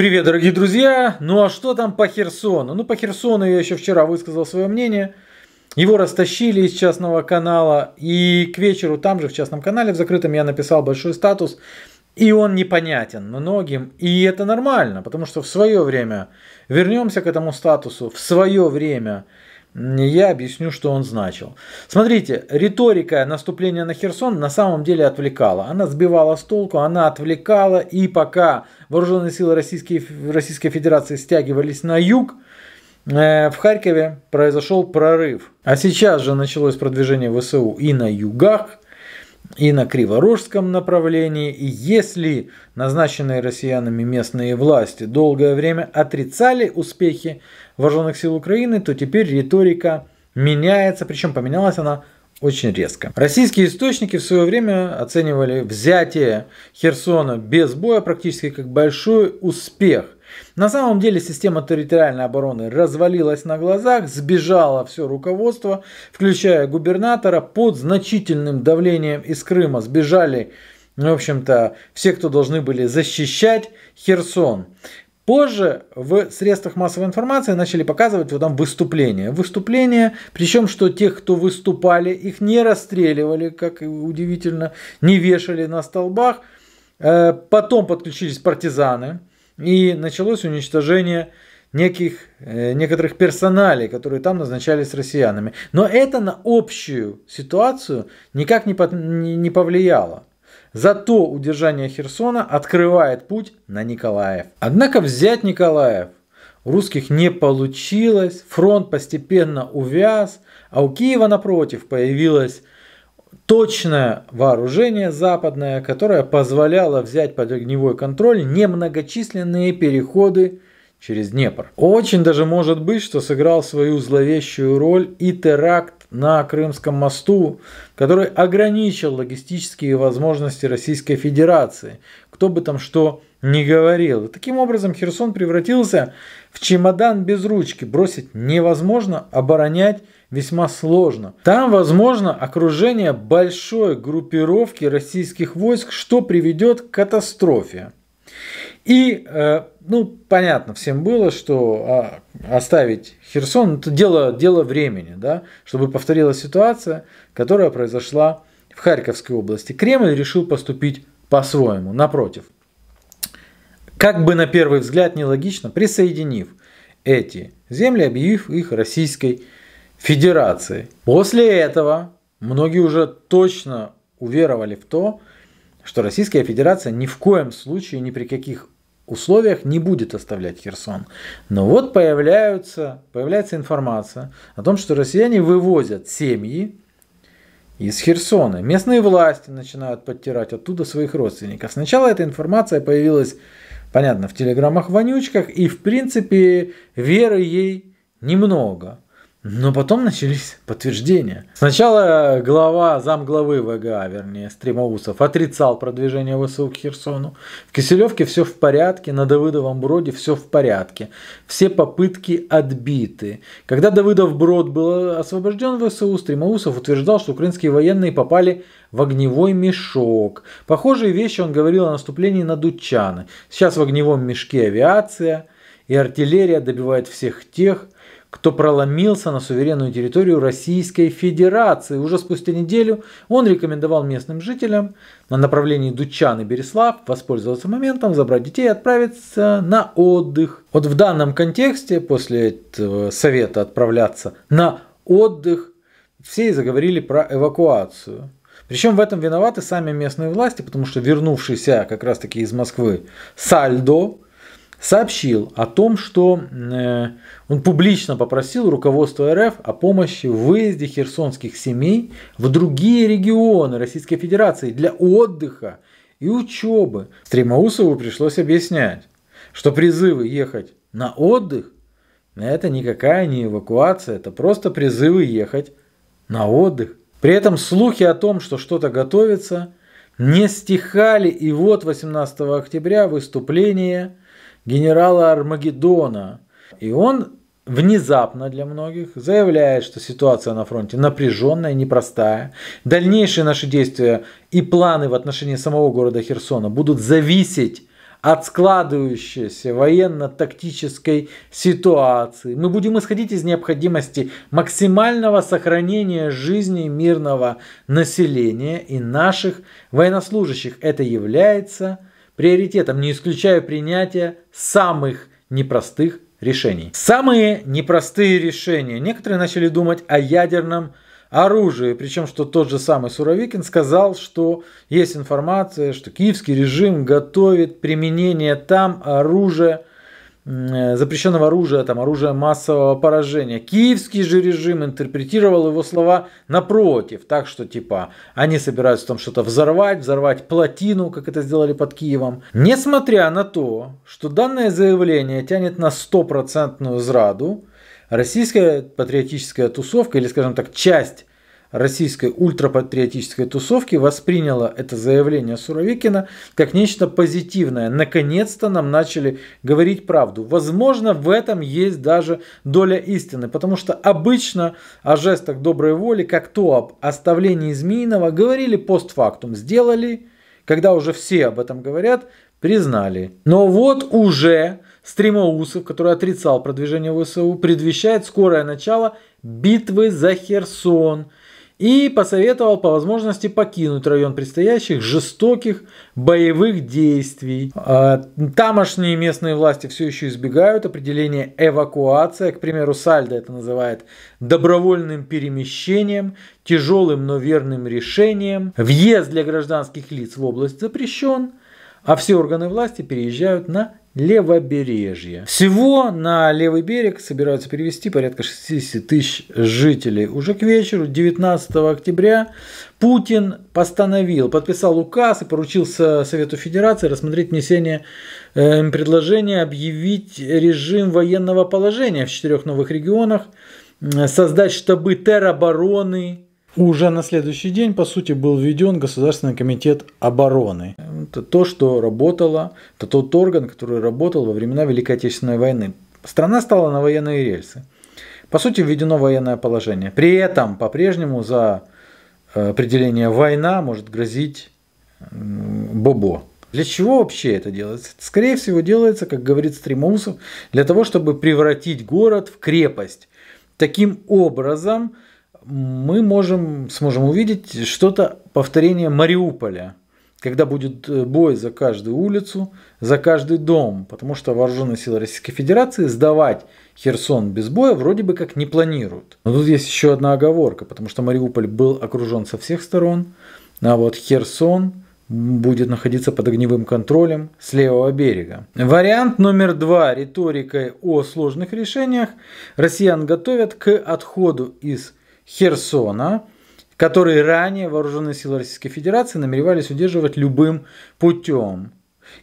Привет, дорогие друзья! Ну а что там по Херсону? Ну по Херсону я еще вчера высказал свое мнение. Его растащили из частного канала, и к вечеру там же в частном канале в закрытом я написал большой статус, и он непонятен многим, и это нормально, потому что в свое время, вернемся к этому статусу, в свое время – я объясню, что он значил. Смотрите, риторика наступления на Херсон на самом деле отвлекала. Она сбивала с толку, она отвлекала, и пока вооруженные силы Российской, Российской Федерации стягивались на юг, э, в Харькове произошел прорыв. А сейчас же началось продвижение ВСУ и на югах, и на Криворожском направлении. И если назначенные россиянами местные власти долгое время отрицали успехи вооруженных сил Украины, то теперь риторика меняется, причем поменялась она очень резко. Российские источники в свое время оценивали взятие Херсона без боя практически как большой успех. На самом деле система территориальной обороны развалилась на глазах, сбежало все руководство, включая губернатора, под значительным давлением из Крыма сбежали в общем-то, все, кто должны были защищать Херсон. Позже в средствах массовой информации начали показывать вот там выступления. Выступления, причем что тех, кто выступали, их не расстреливали, как удивительно, не вешали на столбах. Э, потом подключились партизаны, и началось уничтожение неких, э, некоторых персоналей, которые там назначались россиянами. Но это на общую ситуацию никак не повлияло. Зато удержание Херсона открывает путь на Николаев. Однако взять Николаев у русских не получилось, фронт постепенно увяз, а у Киева напротив появилось точное вооружение западное, которое позволяло взять под огневой контроль немногочисленные переходы через Днепр. Очень даже может быть, что сыграл свою зловещую роль и теракт на Крымском мосту, который ограничил логистические возможности Российской Федерации, кто бы там что не говорил. таким образом Херсон превратился в чемодан без ручки. Бросить невозможно, оборонять весьма сложно. Там возможно окружение большой группировки российских войск, что приведет к катастрофе. И э, ну, понятно всем было, что а, оставить Херсон это дело, дело времени, да, чтобы повторилась ситуация, которая произошла в Харьковской области. Кремль решил поступить по-своему, напротив. Как бы на первый взгляд нелогично, присоединив эти земли, объявив их Российской Федерацией. После этого многие уже точно уверовали в то, что Российская Федерация ни в коем случае, ни при каких условиях не будет оставлять Херсон. Но вот появляются, появляется информация о том, что россияне вывозят семьи из Херсона. Местные власти начинают подтирать оттуда своих родственников. Сначала эта информация появилась, понятно, в телеграммах-вонючках, и в принципе веры ей немного – но потом начались подтверждения. Сначала глава, замглавы ВГА, вернее, Стремоусов, отрицал продвижение ВСУ к Херсону. В Киселевке все в порядке, на Давыдовом Броде все в порядке. Все попытки отбиты. Когда Давыдов Брод был освобожден ВСУ, Стремоусов утверждал, что украинские военные попали в огневой мешок. Похожие вещи он говорил о наступлении на Дучаны. Сейчас в огневом мешке авиация и артиллерия добивает всех тех, кто проломился на суверенную территорию Российской Федерации. Уже спустя неделю он рекомендовал местным жителям на направлении Дучан и Береслав воспользоваться моментом, забрать детей и отправиться на отдых. Вот в данном контексте после этого совета отправляться на отдых все и заговорили про эвакуацию. Причем в этом виноваты сами местные власти, потому что вернувшийся как раз таки из Москвы Сальдо, сообщил о том, что э, он публично попросил руководство РФ о помощи в выезде херсонских семей в другие регионы Российской Федерации для отдыха и учебы. Стремоусову пришлось объяснять, что призывы ехать на отдых – это никакая не эвакуация, это просто призывы ехать на отдых. При этом слухи о том, что что-то готовится, не стихали, и вот 18 октября выступление – генерала Армагеддона. И он внезапно для многих заявляет, что ситуация на фронте напряженная, непростая. Дальнейшие наши действия и планы в отношении самого города Херсона будут зависеть от складывающейся военно-тактической ситуации. Мы будем исходить из необходимости максимального сохранения жизни мирного населения и наших военнослужащих. Это является приоритетом, не исключая принятия самых непростых решений. Самые непростые решения. Некоторые начали думать о ядерном оружии, причем что тот же самый Суровикин сказал, что есть информация, что киевский режим готовит применение там оружия Э, запрещенного оружия, там, оружия массового поражения. Киевский же режим интерпретировал его слова напротив, так что типа они собираются там что-то взорвать, взорвать плотину, как это сделали под Киевом. Несмотря на то, что данное заявление тянет на стопроцентную зраду, российская патриотическая тусовка или, скажем так, часть российской ультрапатриотической тусовки восприняла это заявление Суровикина как нечто позитивное. Наконец-то нам начали говорить правду. Возможно, в этом есть даже доля истины, потому что обычно о жестах доброй воли, как то об оставлении Змеиного, говорили постфактум, сделали, когда уже все об этом говорят, признали. Но вот уже Стримоусов, который отрицал продвижение ВСУ, предвещает скорое начало битвы за Херсон – и посоветовал по возможности покинуть район предстоящих жестоких боевых действий. А, тамошние местные власти все еще избегают определения эвакуация, к примеру, Сальдо это называет добровольным перемещением, тяжелым, но верным решением. Въезд для гражданских лиц в область запрещен, а все органы власти переезжают на левобережья. Всего на левый берег собираются перевести порядка 60 тысяч жителей. Уже к вечеру 19 октября Путин постановил, подписал указ и поручился Совету Федерации рассмотреть внесение э, предложения объявить режим военного положения в четырех новых регионах, создать штабы теробороны, уже на следующий день, по сути, был введен Государственный комитет обороны. Это то, что работало, это тот орган, который работал во времена Великой Отечественной войны. Страна стала на военные рельсы. По сути, введено военное положение. При этом по-прежнему за э, определение война может грозить бобо. Для чего вообще это делается? Это, скорее всего, делается, как говорит Стримоусов, для того, чтобы превратить город в крепость. Таким образом, мы можем, сможем увидеть что-то повторение Мариуполя, когда будет э, бой за каждую улицу, за каждый дом, потому что вооруженные силы Российской Федерации сдавать Херсон без боя вроде бы как не планируют. Но тут есть еще одна оговорка, потому что Мариуполь был окружен со всех сторон, а вот Херсон будет находиться под огневым контролем с левого берега. Вариант номер два риторикой о сложных решениях россиян готовят к отходу из Херсона, которые ранее вооруженные силы Российской Федерации намеревались удерживать любым путем.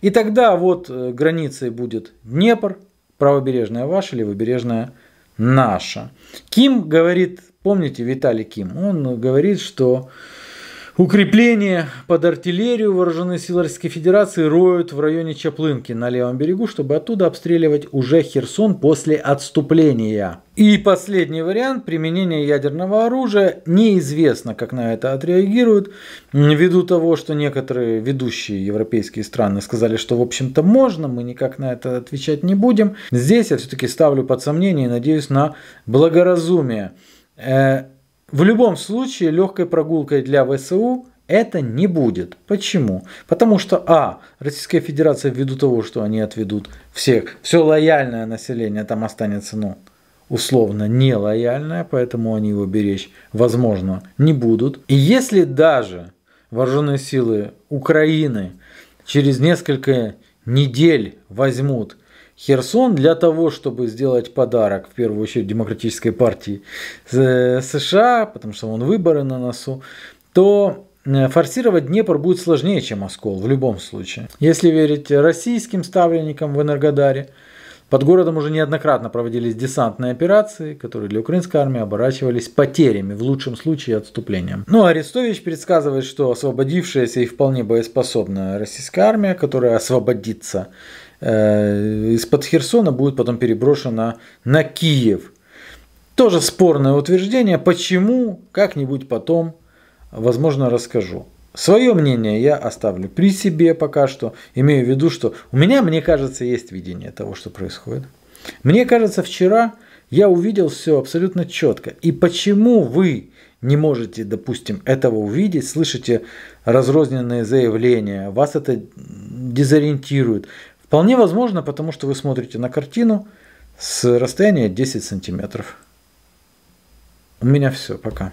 И тогда вот э, границей будет Днепр, правобережная ваша, левобережная наша. Ким говорит, помните Виталий Ким, он говорит, что Укрепление под артиллерию вооруженные силы Российской Федерации роют в районе Чаплынки на левом берегу, чтобы оттуда обстреливать уже Херсон после отступления. И последний вариант применения ядерного оружия неизвестно, как на это отреагируют, ввиду того, что некоторые ведущие европейские страны сказали, что в общем-то можно, мы никак на это отвечать не будем. Здесь я все-таки ставлю под сомнение и надеюсь на благоразумие. Э, в любом случае легкой прогулкой для ВСУ это не будет. Почему? Потому что, а, Российская Федерация ввиду того, что они отведут всех, все лояльное население там останется, ну, условно нелояльное, поэтому они его беречь, возможно, не будут. И если даже вооруженные силы Украины через несколько недель возьмут Херсон для того, чтобы сделать подарок, в первую очередь, демократической партии э, США, потому что вон выборы на носу, то э, форсировать Днепр будет сложнее, чем Оскол в любом случае. Если верить российским ставленникам в Энергодаре, под городом уже неоднократно проводились десантные операции, которые для украинской армии оборачивались потерями, в лучшем случае отступлением. Ну, а Арестович предсказывает, что освободившаяся и вполне боеспособная российская армия, которая освободится Э, из-под Херсона будет потом переброшена на Киев. Тоже спорное утверждение, почему, как-нибудь потом, возможно, расскажу. Свое мнение я оставлю при себе пока что, имею в виду, что у меня, мне кажется, есть видение того, что происходит. Мне кажется, вчера я увидел все абсолютно четко. И почему вы не можете, допустим, этого увидеть, слышите разрозненные заявления, вас это дезориентирует. Вполне возможно, потому что вы смотрите на картину с расстояния 10 сантиметров. У меня все, пока.